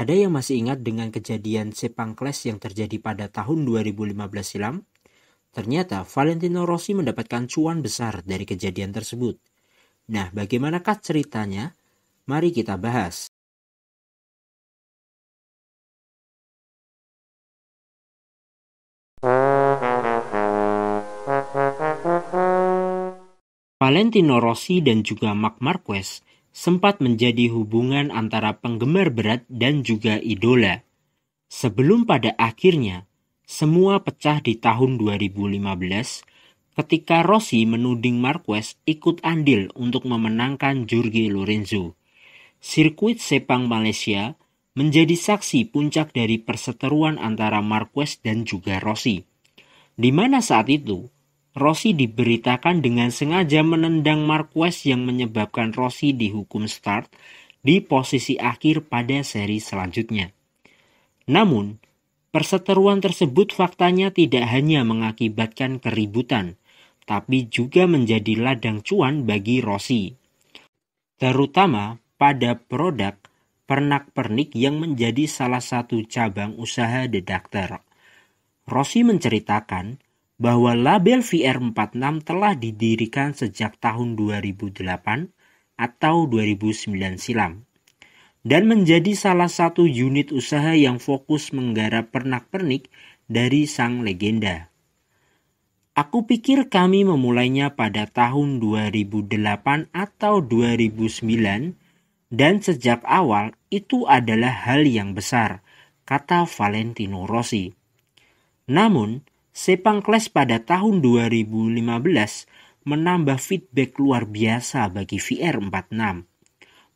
Ada yang masih ingat dengan kejadian Sepang Clash yang terjadi pada tahun 2015 silam? Ternyata Valentino Rossi mendapatkan cuan besar dari kejadian tersebut. Nah, bagaimanakah ceritanya? Mari kita bahas. Valentino Rossi dan juga Mark Marquez sempat menjadi hubungan antara penggemar berat dan juga idola. Sebelum pada akhirnya, semua pecah di tahun 2015 ketika Rossi menuding Marquez ikut andil untuk memenangkan Jurgi Lorenzo. Sirkuit Sepang Malaysia menjadi saksi puncak dari perseteruan antara Marquez dan juga Rossi. Di mana saat itu, Rossi diberitakan dengan sengaja menendang Marquez yang menyebabkan Rossi dihukum start di posisi akhir pada seri selanjutnya. Namun, perseteruan tersebut faktanya tidak hanya mengakibatkan keributan, tapi juga menjadi ladang cuan bagi Rossi. Terutama pada produk pernak-pernik yang menjadi salah satu cabang usaha dedakter. Rossi menceritakan, bahwa label VR46 telah didirikan sejak tahun 2008 atau 2009 silam dan menjadi salah satu unit usaha yang fokus menggarap pernak-pernik dari sang legenda. Aku pikir kami memulainya pada tahun 2008 atau 2009 dan sejak awal itu adalah hal yang besar, kata Valentino Rossi. Namun, Sepang Clash pada tahun 2015 menambah feedback luar biasa bagi VR46.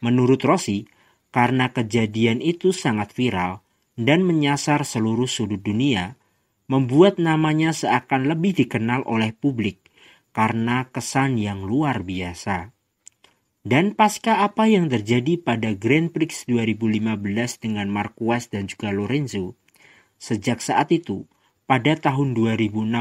Menurut Rossi, karena kejadian itu sangat viral dan menyasar seluruh sudut dunia, membuat namanya seakan lebih dikenal oleh publik karena kesan yang luar biasa. Dan pasca apa yang terjadi pada Grand Prix 2015 dengan Marquez dan juga Lorenzo, sejak saat itu pada tahun 2016,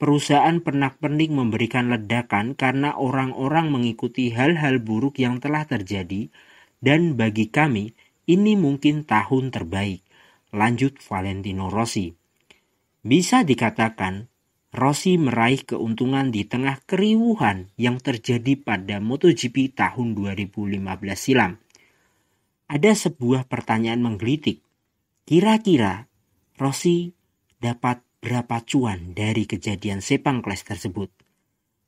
perusahaan pernak-pernik memberikan ledakan karena orang-orang mengikuti hal-hal buruk yang telah terjadi dan bagi kami ini mungkin tahun terbaik, lanjut Valentino Rossi. Bisa dikatakan, Rossi meraih keuntungan di tengah keriuhan yang terjadi pada MotoGP tahun 2015 silam. Ada sebuah pertanyaan menggelitik. Kira-kira Rossi dapat berapa cuan dari kejadian Sepang Clash tersebut?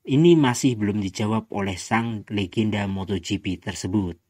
Ini masih belum dijawab oleh sang legenda MotoGP tersebut.